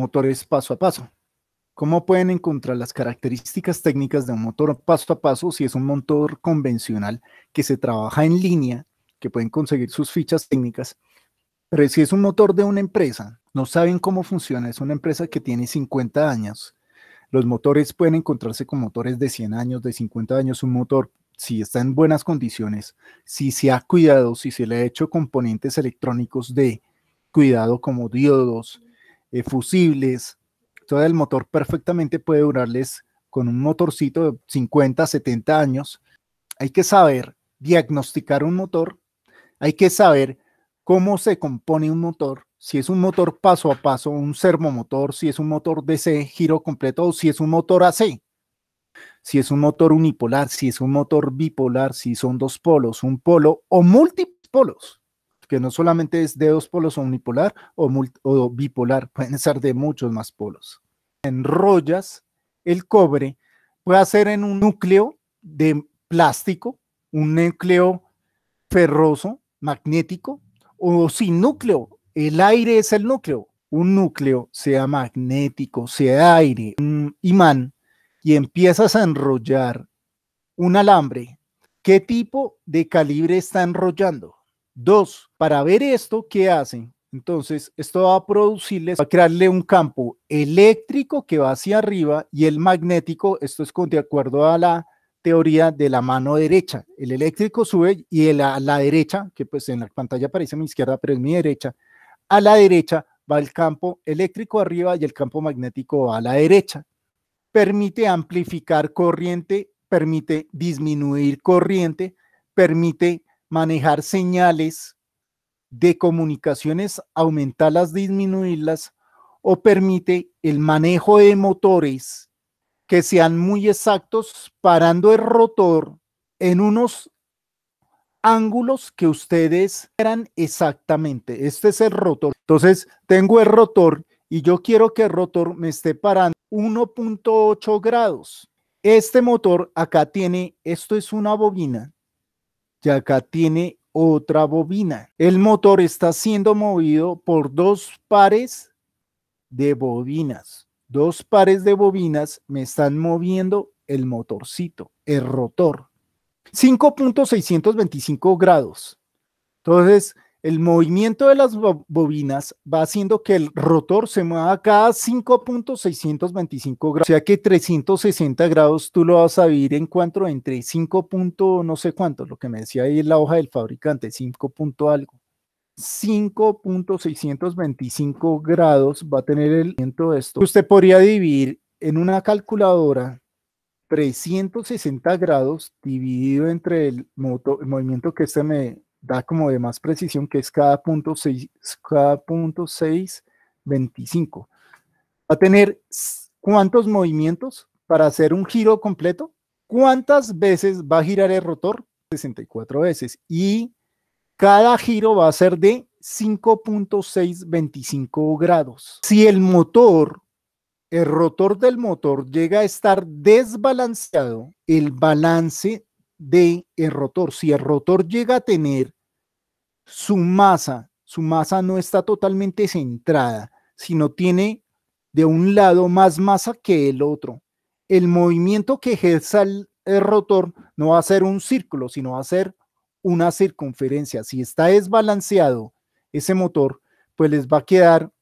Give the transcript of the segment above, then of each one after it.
motores paso a paso. ¿Cómo pueden encontrar las características técnicas de un motor paso a paso si es un motor convencional que se trabaja en línea, que pueden conseguir sus fichas técnicas? Pero si es un motor de una empresa, no saben cómo funciona, es una empresa que tiene 50 años. Los motores pueden encontrarse con motores de 100 años, de 50 años, un motor si está en buenas condiciones, si se ha cuidado, si se le ha hecho componentes electrónicos de cuidado como diodos, eh, fusibles, todo el motor perfectamente puede durarles con un motorcito de 50, 70 años. Hay que saber diagnosticar un motor, hay que saber cómo se compone un motor, si es un motor paso a paso, un servomotor, si es un motor DC, giro completo, o si es un motor AC, si es un motor unipolar, si es un motor bipolar, si son dos polos, un polo o múltipolos que no solamente es de dos polos unipolar o, o bipolar, pueden ser de muchos más polos. Enrollas el cobre, puede ser en un núcleo de plástico, un núcleo ferroso, magnético, o sin núcleo. El aire es el núcleo. Un núcleo, sea magnético, sea aire, un imán, y empiezas a enrollar un alambre. ¿Qué tipo de calibre está enrollando? Dos, para ver esto, ¿qué hacen? Entonces, esto va a producirles, va a crearle un campo eléctrico que va hacia arriba y el magnético, esto es de acuerdo a la teoría de la mano derecha. El eléctrico sube y el, a la derecha, que pues en la pantalla aparece a mi izquierda, pero es mi derecha, a la derecha va el campo eléctrico arriba y el campo magnético a la derecha. Permite amplificar corriente, permite disminuir corriente, permite manejar señales de comunicaciones, aumentarlas, disminuirlas, o permite el manejo de motores que sean muy exactos, parando el rotor en unos ángulos que ustedes eran exactamente. Este es el rotor. Entonces, tengo el rotor y yo quiero que el rotor me esté parando 1.8 grados. Este motor acá tiene, esto es una bobina y acá tiene otra bobina. El motor está siendo movido por dos pares de bobinas. Dos pares de bobinas me están moviendo el motorcito, el rotor. 5.625 grados. Entonces, el movimiento de las bobinas va haciendo que el rotor se mueva cada 5.625 grados. O sea que 360 grados tú lo vas a vivir en cuanto entre 5. no sé cuánto, lo que me decía ahí la hoja del fabricante, 5. algo. 5.625 grados va a tener el movimiento de esto. Usted podría dividir en una calculadora 360 grados dividido entre el, el movimiento que este me, da como de más precisión, que es cada punto 6, cada punto 6, Va a tener cuántos movimientos para hacer un giro completo, cuántas veces va a girar el rotor, 64 veces, y cada giro va a ser de 5.625 grados. Si el motor, el rotor del motor llega a estar desbalanceado, el balance de el rotor. Si el rotor llega a tener su masa, su masa no está totalmente centrada, sino tiene de un lado más masa que el otro. El movimiento que ejerza el, el rotor no va a ser un círculo, sino va a ser una circunferencia. Si está desbalanceado ese motor, pues les va a quedar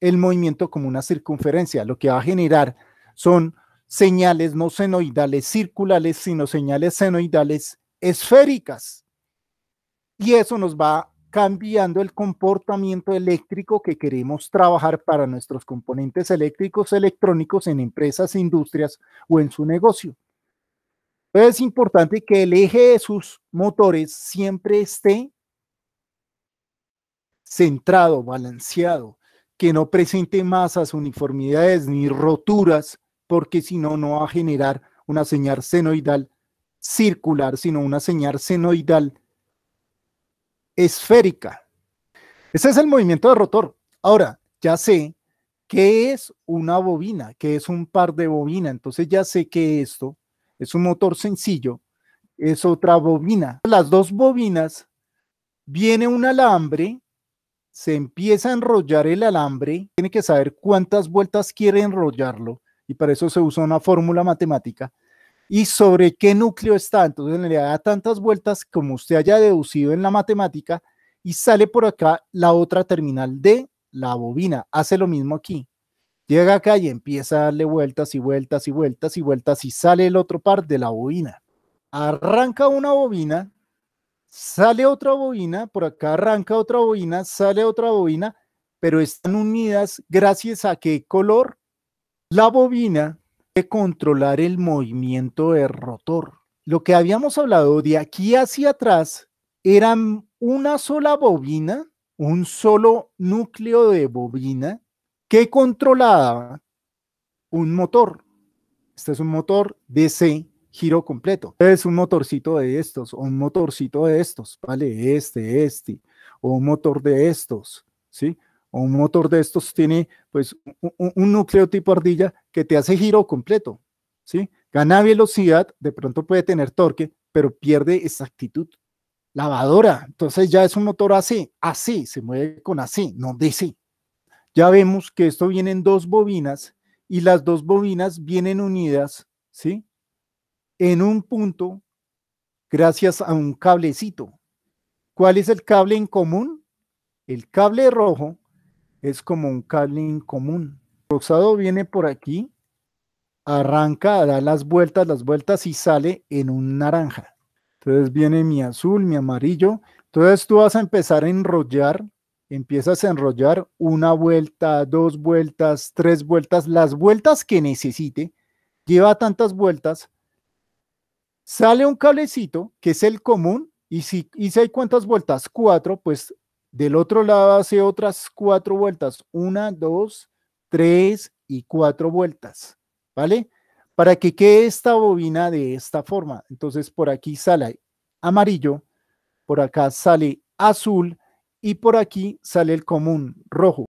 el movimiento como una circunferencia. Lo que va a generar son señales no senoidales circulares, sino señales senoidales esféricas. Y eso nos va cambiando el comportamiento eléctrico que queremos trabajar para nuestros componentes eléctricos electrónicos en empresas, industrias o en su negocio. es importante que el eje de sus motores siempre esté centrado, balanceado, que no presente masas, uniformidades ni roturas porque si no, no va a generar una señal senoidal circular, sino una señal senoidal esférica. Ese es el movimiento de rotor. Ahora, ya sé qué es una bobina, qué es un par de bobina. Entonces ya sé que esto es un motor sencillo, es otra bobina. Las dos bobinas, viene un alambre, se empieza a enrollar el alambre, tiene que saber cuántas vueltas quiere enrollarlo y para eso se usa una fórmula matemática, y sobre qué núcleo está. Entonces le da tantas vueltas como usted haya deducido en la matemática y sale por acá la otra terminal de la bobina. Hace lo mismo aquí. Llega acá y empieza a darle vueltas y vueltas y vueltas y vueltas y sale el otro par de la bobina. Arranca una bobina, sale otra bobina, por acá arranca otra bobina, sale otra bobina, pero están unidas gracias a qué color, la bobina de controlar el movimiento del rotor. Lo que habíamos hablado de aquí hacia atrás eran una sola bobina, un solo núcleo de bobina que controlaba un motor. Este es un motor DC giro completo. Es un motorcito de estos, o un motorcito de estos, ¿vale? Este, este, o un motor de estos, ¿sí? o un motor de estos tiene pues un, núcleo tipo ardilla que te hace giro completo, ¿sí? Gana velocidad, de pronto puede tener torque, pero pierde exactitud. Lavadora, entonces ya es un motor así, así, se mueve con así, no DC. Ya vemos que esto viene en dos bobinas y las dos bobinas vienen unidas, ¿sí? En un punto gracias a un cablecito. ¿Cuál es el cable en común? El cable rojo es como un calling común. rosado viene por aquí, arranca, da las vueltas, las vueltas y sale en un naranja. Entonces viene mi azul, mi amarillo. Entonces tú vas a empezar a enrollar, empiezas a enrollar una vuelta, dos vueltas, tres vueltas, las vueltas que necesite. Lleva tantas vueltas. Sale un cablecito, que es el común, y si hay cuantas cuántas vueltas, cuatro, pues del otro lado hace otras cuatro vueltas. Una, dos, tres y cuatro vueltas. ¿Vale? Para que quede esta bobina de esta forma. Entonces por aquí sale amarillo, por acá sale azul y por aquí sale el común rojo.